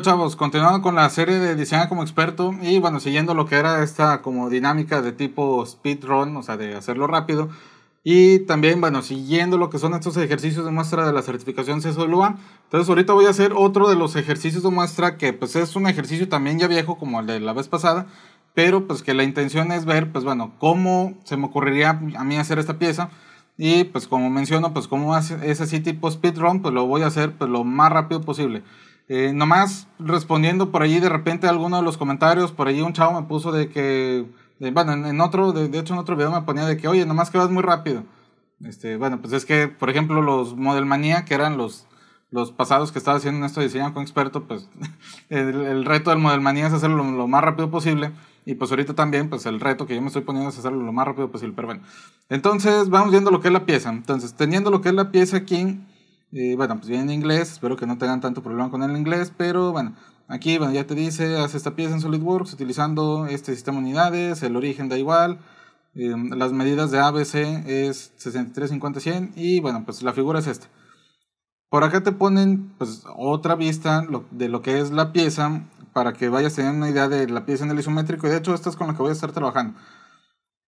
chavos, continuando con la serie de diseñar como experto y bueno, siguiendo lo que era esta como dinámica de tipo speedrun, o sea, de hacerlo rápido. Y también, bueno, siguiendo lo que son estos ejercicios de muestra de la certificación Cesoluan. Entonces ahorita voy a hacer otro de los ejercicios de muestra que pues es un ejercicio también ya viejo como el de la vez pasada, pero pues que la intención es ver, pues bueno, cómo se me ocurriría a mí hacer esta pieza. Y pues como menciono, pues como es así tipo speedrun, pues lo voy a hacer pues lo más rápido posible. Eh, nomás respondiendo por allí de repente a alguno de los comentarios, por allí un chavo me puso de que, bueno, en, otro, de, hecho en otro video me ponía de que, oye, nomás que vas muy rápido. Este, bueno, pues es que, por ejemplo, los Model Manía, que eran los, los pasados que estaba haciendo en esto de con experto, pues el, reto del Model Manía es hacerlo lo, lo, más rápido posible. Y pues ahorita también, pues el reto que yo me estoy poniendo es hacerlo lo más rápido posible. Pero bueno, entonces vamos viendo lo que es la pieza. Entonces, teniendo lo que es la pieza aquí, eh, bueno, pues viene en inglés, espero que no tengan tanto problema con el inglés, pero bueno, aquí ya te dice, haz esta pieza en SolidWorks utilizando este sistema de unidades, el origen da igual, em, las medidas de ABC es 63, 50, 100 y bueno, pues la figura es esta. Por acá te ponen pues otra vista de lo que es la pieza para que vayas a tener una idea de la pieza en el isométrico y de hecho esta es con la que voy a estar trabajando.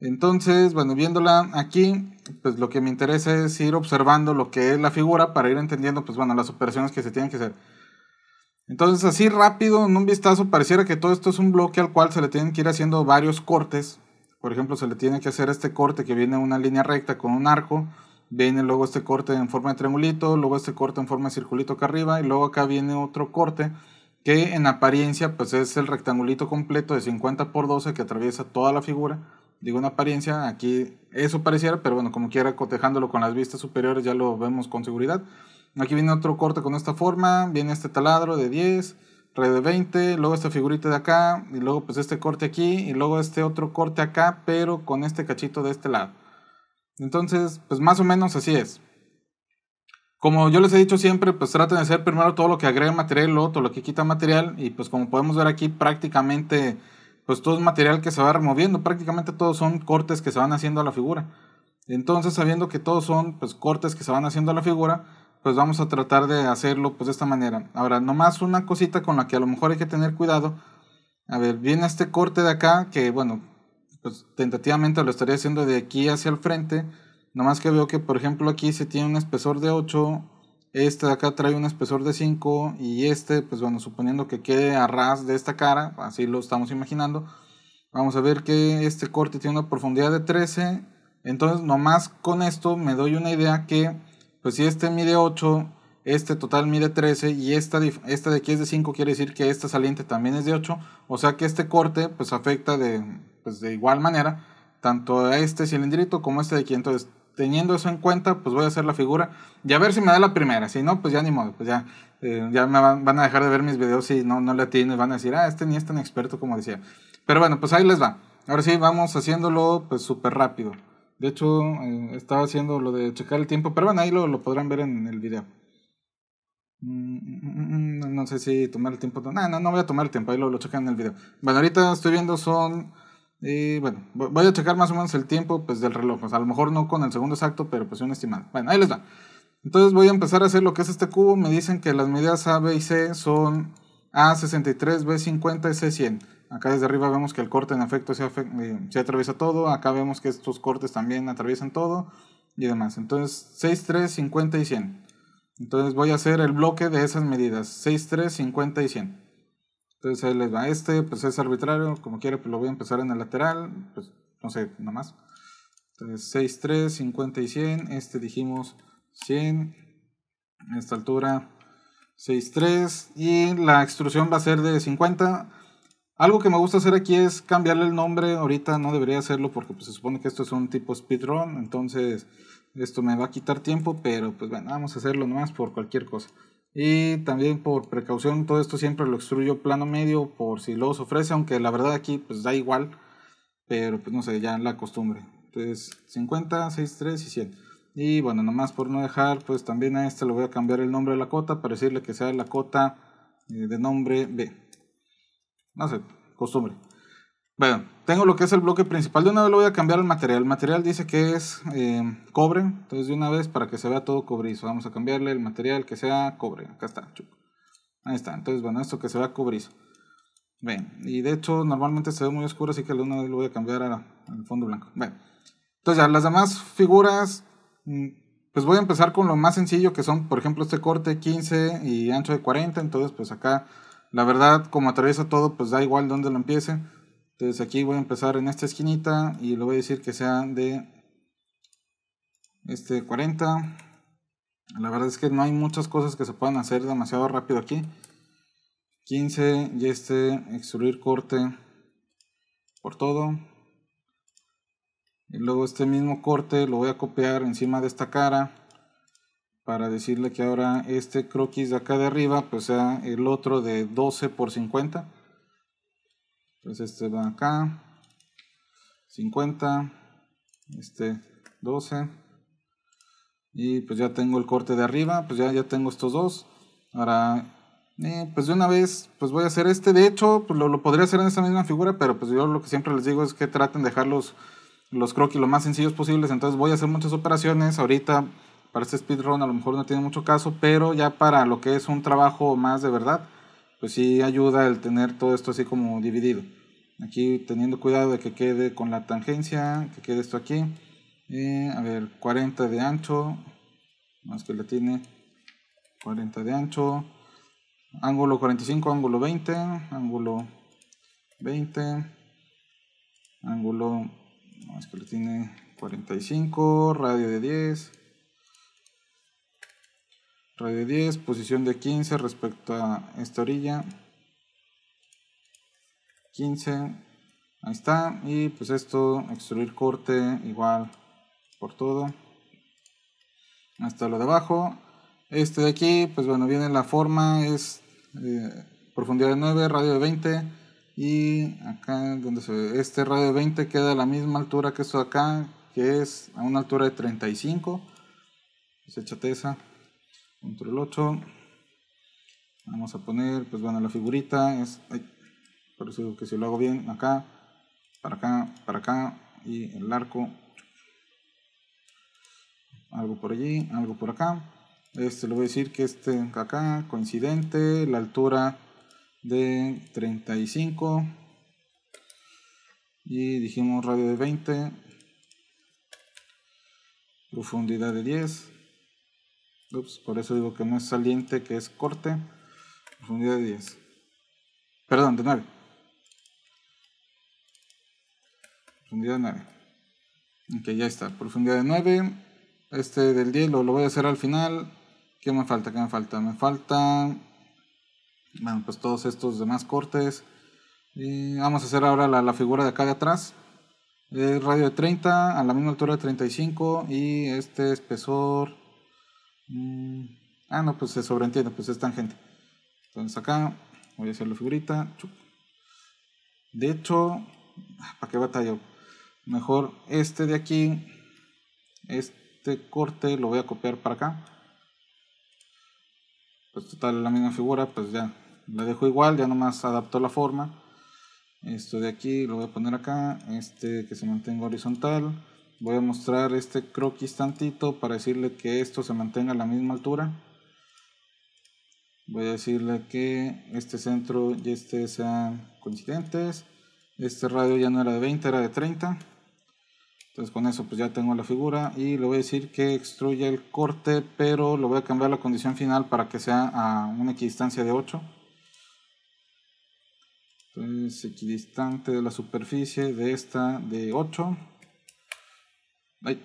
Entonces, bueno, viéndola aquí, pues lo que me interesa es ir observando lo que es la figura para ir entendiendo, pues bueno, las operaciones que se tienen que hacer. Entonces, así rápido, en un vistazo, pareciera que todo esto es un bloque al cual se le tienen que ir haciendo varios cortes. Por ejemplo, se le tiene que hacer este corte que viene una línea recta con un arco, viene luego este corte en forma de triangulito, luego este corte en forma de circulito acá arriba y luego acá viene otro corte que en apariencia pues es el rectangulito completo de 50 por 12 que atraviesa toda la figura digo, una apariencia, aquí eso pareciera, pero bueno, como quiera, cotejándolo con las vistas superiores ya lo vemos con seguridad. Aquí viene otro corte con esta forma, viene este taladro de 10, red de 20, luego esta figurita de acá, y luego pues este corte aquí, y luego este otro corte acá, pero con este cachito de este lado. Entonces, pues más o menos así es. Como yo les he dicho siempre, pues traten de hacer primero todo lo que agrega material, luego todo lo que quita material, y pues como podemos ver aquí prácticamente pues todo es material que se va removiendo, prácticamente todos son cortes que se van haciendo a la figura. Entonces, sabiendo que todos son pues, cortes que se van haciendo a la figura, pues vamos a tratar de hacerlo pues, de esta manera. Ahora, nomás una cosita con la que a lo mejor hay que tener cuidado. A ver, viene este corte de acá, que bueno, pues tentativamente lo estaría haciendo de aquí hacia el frente. Nomás que veo que, por ejemplo, aquí se tiene un espesor de 8, este de acá trae un espesor de 5 y este, pues bueno, suponiendo que quede a ras de esta cara, así lo estamos imaginando, vamos a ver que este corte tiene una profundidad de 13. Entonces, nomás con esto me doy una idea que, pues si este mide 8, este total mide 13 y esta, esta de aquí es de 5, quiere decir que esta saliente también es de 8. O sea que este corte, pues afecta de, pues, de igual manera tanto a este cilindrito como a este de aquí. Entonces, teniendo eso en cuenta, pues voy a hacer la figura y a ver si me da la primera. Si no, pues ya ni modo, pues ya, eh, ya me van, a dejar de ver mis videos si no, no le atino y van a decir, ah, este ni es tan experto como decía. Pero bueno, pues ahí les va. Ahora sí, vamos haciéndolo pues súper rápido. De hecho, eh, estaba haciendo lo de checar el tiempo, pero bueno, ahí lo, lo podrán ver en el video. Mm, mm, mm, no sé si tomar el tiempo. No, no, no voy a tomar el tiempo, ahí lo, lo checan en el video. Bueno, ahorita estoy viendo son y bueno, voy a checar más o menos el tiempo pues, del reloj. a lo mejor no con el segundo exacto, pero pues una estimado. Bueno, ahí les va. Entonces voy a empezar a hacer lo que es este cubo. Me dicen que las medidas A, B y C son A63, B50 y C100. Acá desde arriba vemos que el corte en efecto se, eh, se atraviesa todo. Acá vemos que estos cortes también atraviesan todo y demás. Entonces 6, 3, 50 y 100. Entonces voy a hacer el bloque de esas medidas. 6, 3, 50 y 100. Entonces ahí les va este, pues es arbitrario, como quiere pues lo voy a empezar en el lateral, pues no sé, nada más. Entonces 6, 3, 50 y 100, este dijimos 100, a esta altura 6, 3 y la extrusión va a ser de 50. Algo que me gusta hacer aquí es cambiarle el nombre, ahorita no debería hacerlo porque pues, se supone que esto es un tipo speedrun, entonces esto me va a quitar tiempo, pero pues bueno, vamos a hacerlo nomás por cualquier cosa. Y también por precaución, todo esto siempre lo extruyo plano medio por si luego se ofrece, aunque la verdad aquí pues da igual, pero pues no sé, ya la costumbre. Entonces 50, 6, 3 y 100. Y bueno, nomás por no dejar, pues también a este le voy a cambiar el nombre de la cota para decirle que sea la cota eh, de nombre B. No sé, costumbre. Bueno, tengo lo que es el bloque principal. De una vez lo voy a cambiar el material. El material dice que es eh, cobre. Entonces de una vez para que se vea todo cobrizo. Vamos a cambiarle el material que sea cobre. Acá está. Ahí está. Entonces, bueno, esto que se vea cobrizo. Bien. Y de hecho normalmente se ve muy oscuro, así que de una vez lo voy a cambiar al fondo blanco. Bien. Entonces ya las demás figuras... Mm, pues voy a empezar con lo más sencillo que son, por ejemplo, este corte 15 y ancho de 40. Entonces, pues acá, la verdad, como atraviesa todo, pues da igual donde lo empiece. Entonces aquí voy a empezar en esta esquinita y le voy a decir que sea de este 40. La verdad es que no hay muchas cosas que se puedan hacer demasiado rápido aquí. 15 y este extruir corte por todo. Y luego este mismo corte lo voy a copiar encima de esta cara para decirle que ahora este croquis de acá de arriba pues sea el otro de 12 por 50 pues este va acá. 50. Este 12. Y pues ya tengo el corte de arriba. Pues ya, ya tengo estos dos. Ahora, eh, pues de una vez, pues voy a hacer este. De hecho, pues lo, lo, podría hacer en esta misma figura. Pero pues yo lo que siempre les digo es que traten de dejar los, los croquis lo más sencillos posibles. Entonces voy a hacer muchas operaciones. Ahorita para este speedrun a lo mejor no tiene mucho caso. Pero ya para lo que es un trabajo más de verdad pues sí ayuda el tener todo esto así como dividido. Aquí teniendo cuidado de que quede con la tangencia, que quede esto aquí. Eh, a ver, 40 de ancho, más que le tiene 40 de ancho, ángulo 45, ángulo 20, ángulo 20, ángulo, más que le tiene 45, radio de 10, radio 10, posición de 15 respecto a esta orilla. 15, ahí está. Y pues esto, extruir corte igual por todo. Hasta lo de abajo. Este de aquí, pues bueno, viene la forma, es eh, profundidad de 9, radio de 20. Y acá donde se ve, este radio de 20 queda a la misma altura que esto de acá, que es a una altura de 35. Pues échate esa. Control 8. Vamos a poner, pues bueno, la figurita es... por eso que si lo hago bien, acá, para acá, para acá, y el arco. Algo por allí, algo por acá. Este le voy a decir que este acá, coincidente, la altura de 35 y dijimos radio de 20 profundidad de 10 por eso digo que no es saliente, que es corte. Profundidad de 10. Perdón, de 9. Profundidad de 9. Ok, ya está. Profundidad de 9. Este del 10 lo, voy a hacer al final. ¿Qué me falta? que me falta? Me falta... Bueno, pues todos estos demás cortes. Y vamos a hacer ahora la, la figura de acá de atrás. El radio de 30, a la misma altura de 35 y este espesor Mm, ah, no, pues se sobreentiende, pues es tangente. Entonces acá voy a hacer la figurita. De hecho, ah, ¿para qué batallo? Mejor este de aquí, este corte lo voy a copiar para acá. Pues total, la misma figura, pues ya la dejo igual, ya nomás adapto la forma. Esto de aquí lo voy a poner acá, este que se mantenga horizontal voy a mostrar este croquis tantito para decirle que esto se mantenga a la misma altura voy a decirle que este centro y este sean coincidentes este radio ya no era de 20 era de 30 entonces con eso pues ya tengo la figura y le voy a decir que extruya el corte pero lo voy a cambiar la condición final para que sea a una equidistancia de 8 entonces equidistante de la superficie de esta de 8 Ay.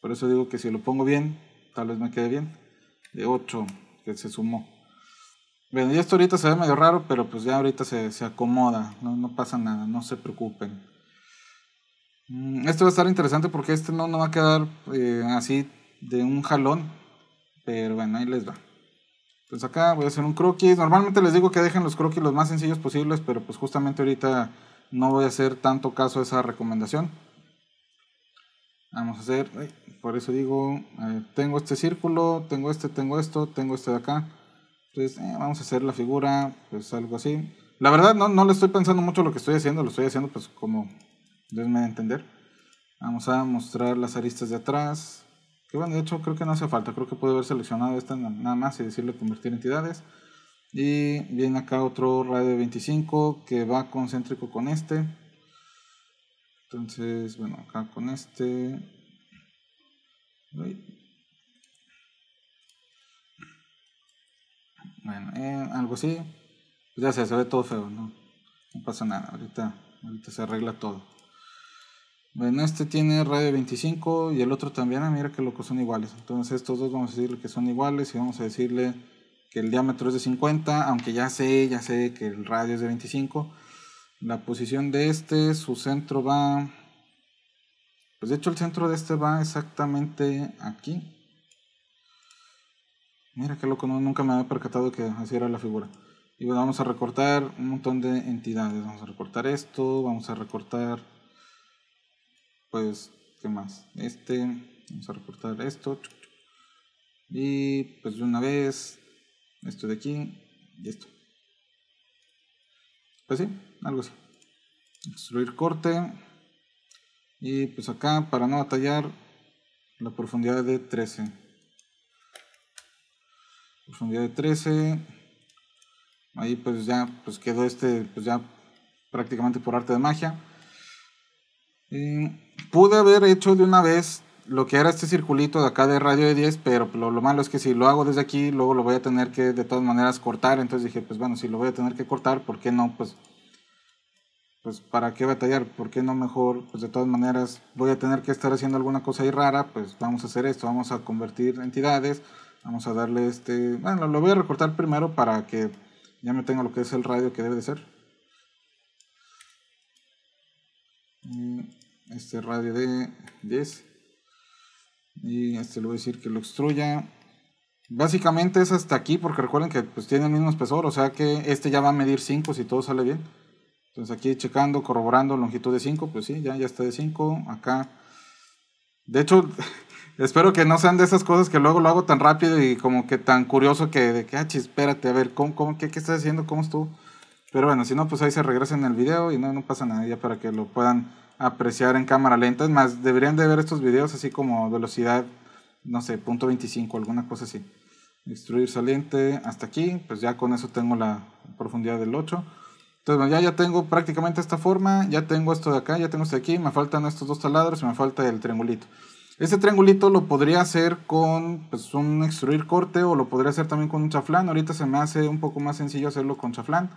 Por eso digo que si lo pongo bien, tal vez me quede bien. De 8 que se sumó. Bueno, ya esto ahorita se ve medio raro, pero pues ya ahorita se, se acomoda. No, pasa nada, no se preocupen. Mm, esto va a estar interesante porque este no, no va a quedar eh, así de un jalón. Pero bueno, ahí les va. entonces pues acá voy a hacer un croquis. Normalmente les digo que dejen los croquis los más sencillos posibles, pero pues justamente ahorita no voy a hacer tanto caso a esa recomendación. Vamos a hacer, por eso digo, eh, tengo este círculo, tengo este, tengo esto, tengo este de acá. Entonces, eh, vamos a hacer la figura, pues algo así. La verdad, no, no le estoy pensando mucho lo que estoy haciendo, lo estoy haciendo pues como déjenme entender. Vamos a mostrar las aristas de atrás. Que bueno, de hecho creo que no hace falta, creo que puedo haber seleccionado esta nada más y decirle convertir entidades. Y viene acá otro radio de 25 que va concéntrico con este. Entonces, bueno, acá con este. Bueno, eh, algo así. Pues ya se ve todo feo, ¿no? No pasa nada, ahorita, ahorita se arregla todo. Bueno, este tiene radio de 25 y el otro también, ah, mira que locos, son iguales. Entonces estos dos vamos a decirle que son iguales y vamos a decirle que el diámetro es de 50, aunque ya sé, ya sé que el radio es de 25 la posición de este, su centro va... Pues de hecho el centro de este va exactamente aquí. Mira qué loco, no, nunca me había percatado que así era la figura. Y bueno, vamos a recortar un montón de entidades. Vamos a recortar esto, vamos a recortar... Pues, ¿qué más? Este, vamos a recortar esto. Y pues de una vez, esto de aquí y esto. Pues sí, algo así. Extruir corte. Y pues acá, para no batallar, la profundidad de 13. Profundidad de 13. Ahí pues ya pues quedó este, pues ya prácticamente por arte de magia. pude haber hecho de una vez lo que era este circulito de acá de radio de 10, pero lo, malo es que si lo hago desde aquí, luego lo voy a tener que de todas maneras cortar. Entonces dije, pues bueno, si lo voy a tener que cortar, ¿por qué no? Pues, pues para qué batallar, ¿por qué no mejor? Pues de todas maneras voy a tener que estar haciendo alguna cosa ahí rara, pues vamos a hacer esto, vamos a convertir entidades, vamos a darle este... Bueno, lo voy a recortar primero para que ya me tenga lo que es el radio que debe de ser. Mm, este radio de 10. Y este le voy a decir que lo extruya. Básicamente es hasta aquí, porque recuerden que pues tiene el mismo espesor, o sea que este ya va a medir 5 si todo sale bien. Entonces aquí checando, corroborando longitud de 5, pues sí, ya, ya está de 5. Acá. De hecho, espero que no sean de esas cosas que luego lo hago tan rápido y como que tan curioso que de que, ah, espérate, a ver, ¿cómo, cómo, qué, ¿qué estás haciendo? ¿Cómo estuvo? Pero bueno, si no, pues ahí se regresa en el video y no, no pasa nada ya para que lo puedan apreciar en cámara lenta. Es más, deberían de ver estos videos así como velocidad, no sé, punto 25, alguna cosa así. Extruir saliente hasta aquí, pues ya con eso tengo la profundidad del 8. Entonces, ya, ya tengo prácticamente esta forma, ya tengo esto de acá, ya tengo esto de aquí, me faltan estos dos taladros y me falta el triangulito. Este triangulito lo podría hacer con pues, un extruir corte o lo podría hacer también con un chaflán. Ahorita se me hace un poco más sencillo hacerlo con chaflán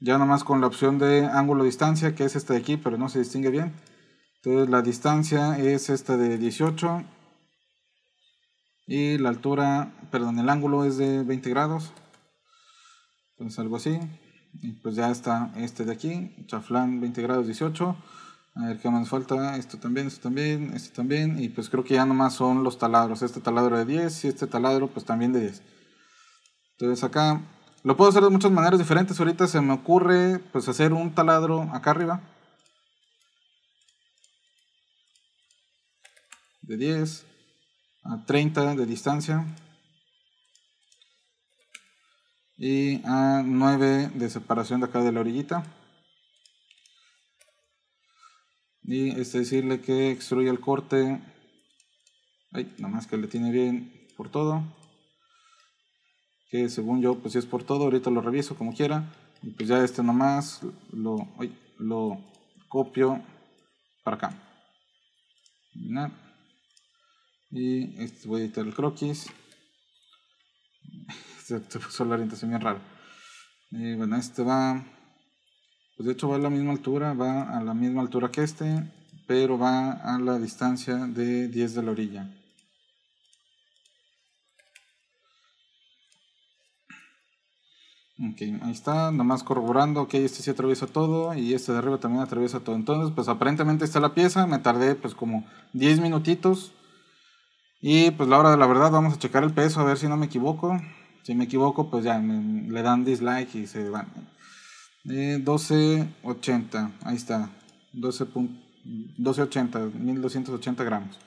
ya nomás con la opción de ángulo distancia, que es esta de aquí, pero no se distingue bien. Entonces la distancia es esta de 18 y la altura, perdón, el ángulo es de 20 grados. Entonces algo así. Y pues ya está este de aquí, chaflán 20 grados 18. A ver qué más falta, esto también, esto también, esto también. Y pues creo que ya nomás son los taladros, este taladro de 10 y este taladro pues también de 10. Entonces acá lo puedo hacer de muchas maneras diferentes. Ahorita se me ocurre pues hacer un taladro acá arriba. De 10 a 30 de distancia. Y a 9 de separación de acá de la orillita. Y este decirle que extruya el corte. Ay, nada más que le tiene bien por todo que según yo, pues si es por todo, ahorita lo reviso como quiera. Y pues ya este nomás lo, lo copio para acá. Y este, voy a editar el croquis. Se puso la orientación bien raro. Y bueno, este va. Pues de hecho va a la misma altura, va a la misma altura que este, pero va a la distancia de 10 de la orilla. Ok, ahí está, nomás corroborando que este sí atraviesa todo y este de arriba también atraviesa todo. Entonces, pues aparentemente está la pieza, me tardé pues como 10 minutitos. Y pues la hora de la verdad, vamos a checar el peso a ver si no me equivoco. Si me equivoco, pues ya le dan dislike y se van. 1280, eh, ahí está, 12 1280, 1280 gramos.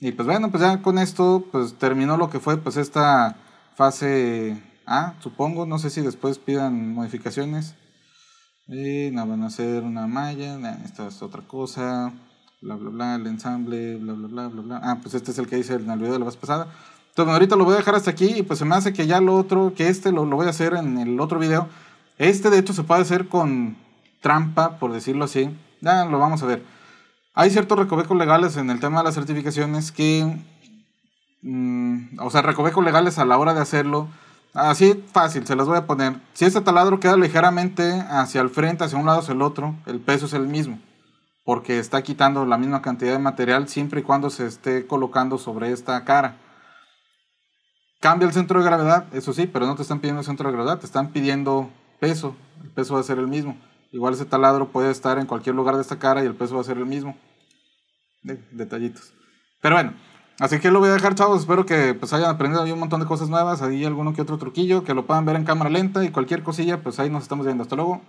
Y pues bueno, pues ya con esto, pues terminó lo que fue pues esta fase Ah, supongo, no sé si después pidan modificaciones. Y no, van a hacer una malla, esta es otra cosa, bla, bla, bla, el ensamble, bla, bla, bla, bla, bla. Ah, pues este es el que hice en el video de la vez pasada. Entonces, ahorita lo voy a dejar hasta aquí y pues se me hace que ya lo otro, que este lo, lo voy a hacer en el otro video. Este, de hecho, se puede hacer con trampa, por decirlo así. Ya lo vamos a ver. Hay ciertos recovecos legales en el tema de las certificaciones que... Mm, o sea, recovecos legales a la hora de hacerlo Así fácil, se las voy a poner. Si este taladro queda ligeramente hacia el frente, hacia un lado o hacia el otro, el peso es el mismo, porque está quitando la misma cantidad de material siempre y cuando se esté colocando sobre esta cara. Cambia el centro de gravedad, eso sí, pero no te están pidiendo el centro de gravedad, te están pidiendo peso. El peso va a ser el mismo. Igual ese taladro puede estar en cualquier lugar de esta cara y el peso va a ser el mismo. Detallitos. Pero bueno, Así que lo voy a dejar, chavos. Espero que pues hayan aprendido ahí un montón de cosas nuevas, hay alguno que otro truquillo, que lo puedan ver en cámara lenta y cualquier cosilla, pues ahí nos estamos viendo. Hasta luego.